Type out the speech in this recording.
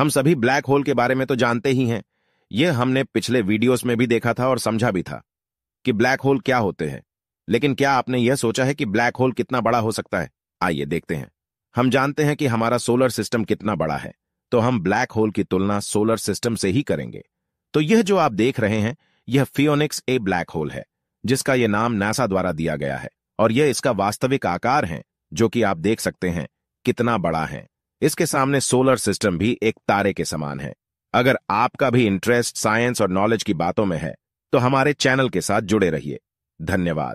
हम सभी black hole के बारे में तो जानते ही हैं यह हमने पिछले वीडियोस में भी देखा था और समझा भी था कि ब्लैक होल क्या होते हैं लेकिन क्या आपने यह सोचा है कि ब्लैक होल कितना बड़ा हो सकता है आइए देखते हैं हम जानते हैं कि हमारा सोलर सिस्टम कितना बड़ा है तो हम ब्लैक होल की तुलना सोलर सिस्टम से ही करेंगे तो यह जो आप देख रहे हैं यह फियोनिक्स ए ब्लैक होल है जिसका यह नाम नासा द्वारा दिया गया है और यह इसका वास्तविक आकार है जो कि आप देख सकते हैं कितना बड़ा है इसके सामने सोलर सिस्टम भी एक तारे के समान है अगर आपका भी इंटरेस्ट साइंस और नॉलेज की बातों में है तो हमारे चैनल के साथ जुड़े रहिए धन्यवाद